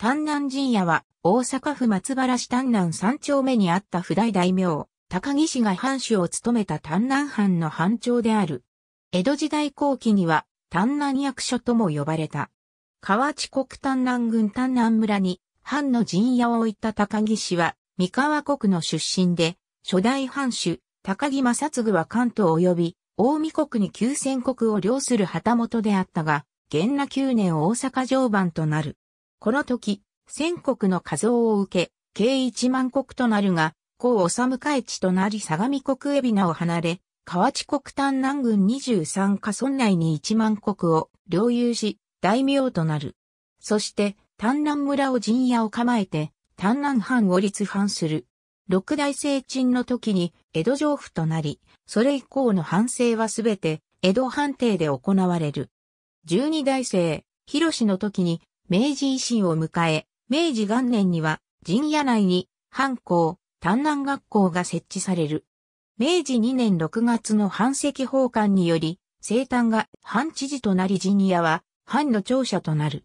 丹南陣屋は、大阪府松原市丹南三丁目にあった不代大名、高木氏が藩主を務めた丹南藩の藩長である。江戸時代後期には、丹南役所とも呼ばれた。河内国丹南郡丹南村に、藩の陣屋を置いた高木氏は、三河国の出身で、初代藩主、高木正嗣は関東及び、大見国に旧戦国を領する旗本であったが、元那九年大阪常番となる。この時、千国の像を受け、計一万国となるが、高治海地となり相模国海老名を離れ、河内国丹南郡十三家村内に一万国を領有し、大名となる。そして、丹南村を陣屋を構えて、丹南藩を立藩する。六大成鎮の時に江戸城府となり、それ以降の藩政はすべて江戸藩邸で行われる。十二大聖、広氏の時に明治維新を迎え、明治元年には、陣屋内に、藩校、丹南学校が設置される。明治2年6月の藩籍奉還により、生誕が藩知事となり陣屋は、藩の庁舎となる。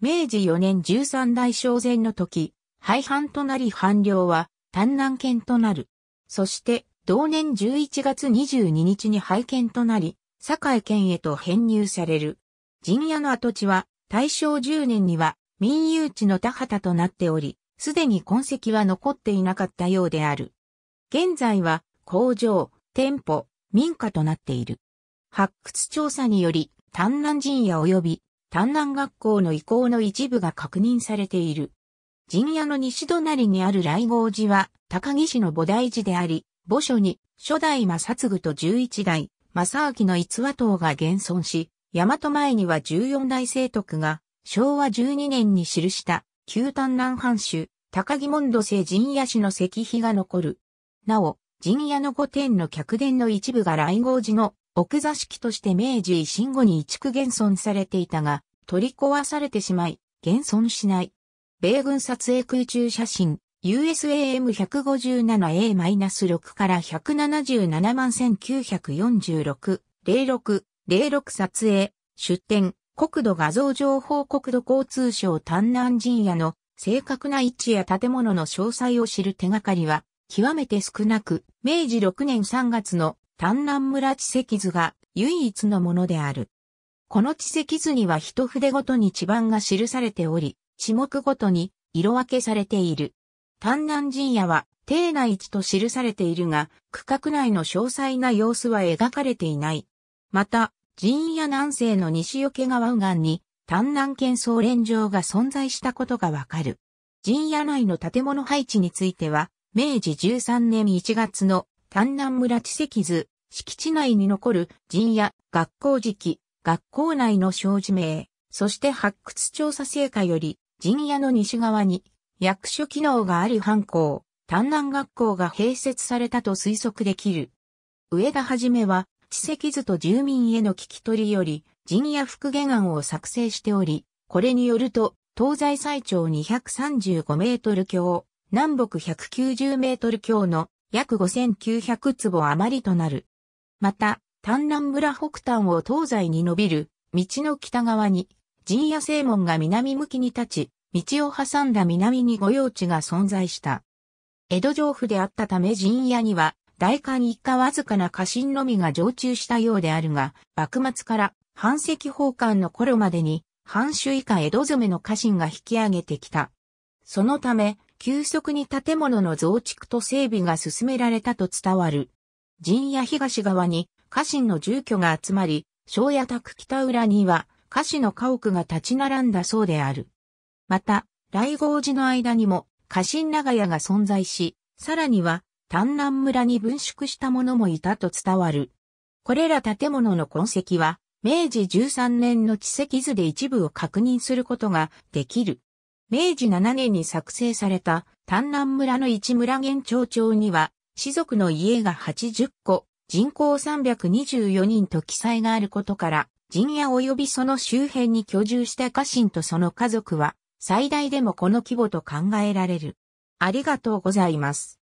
明治4年13代正前の時、廃藩となり藩領は、丹南県となる。そして、同年11月22日に廃県となり、堺県へと編入される。陣屋の跡地は、大正10年には民有地の田畑となっており、すでに痕跡は残っていなかったようである。現在は工場、店舗、民家となっている。発掘調査により、丹南陣屋及び丹南学校の遺構の一部が確認されている。陣屋の西隣にある来郷寺は、高木市の菩提寺であり、墓所に初代正嗣と十一代正明の逸話等が現存し、大和前には14代聖徳が、昭和12年に記した、旧丹南藩主、高木門土聖陣屋氏の石碑が残る。なお、陣屋の御殿の客殿の一部が来号寺の奥座敷として明治維新後に移築現存されていたが、取り壊されてしまい、現存しない。米軍撮影空中写真、USAM157A-6 から1771946-06 06撮影、出展、国土画像情報国土交通省丹南陣屋の正確な位置や建物の詳細を知る手がかりは極めて少なく、明治6年3月の丹南村地籍図が唯一のものである。この地籍図には一筆ごとに地盤が記されており、地目ごとに色分けされている。丹南陣屋は、邸内地と記されているが、区画内の詳細な様子は描かれていない。また、陣屋南西の西け川右岸に、丹南県総連城が存在したことがわかる。陣屋内の建物配置については、明治13年1月の丹南村地石図、敷地内に残る陣屋、学校時期、学校内の障子名、そして発掘調査成果より、陣屋の西側に役所機能がある藩校、丹南学校が併設されたと推測できる。上田はじめは、地籍図と住民への聞き取りより、陣や復元案を作成しており、これによると、東西最長235メートル強、南北190メートル強の約5900坪余りとなる。また、丹南村北端を東西に伸びる、道の北側に、陣屋正門が南向きに立ち、道を挟んだ南に御用地が存在した。江戸城府であったため陣屋には、大韓一家わずかな家臣のみが常駐したようであるが、幕末から藩籍奉還の頃までに、藩主以下江戸染めの家臣が引き上げてきた。そのため、急速に建物の増築と整備が進められたと伝わる。陣屋東側に家臣の住居が集まり、小屋宅北裏には家臣の家屋が立ち並んだそうである。また、来号寺の間にも家臣長屋が存在し、さらには丹南村に分縮した者もいたと伝わる。これら建物の痕跡は、明治13年の地籍図で一部を確認することができる。明治7年に作成された丹南村の一村原町長には、士族の家が80個、人口324人と記載があることから、陣屋及びその周辺に居住した家臣とその家族は、最大でもこの規模と考えられる。ありがとうございます。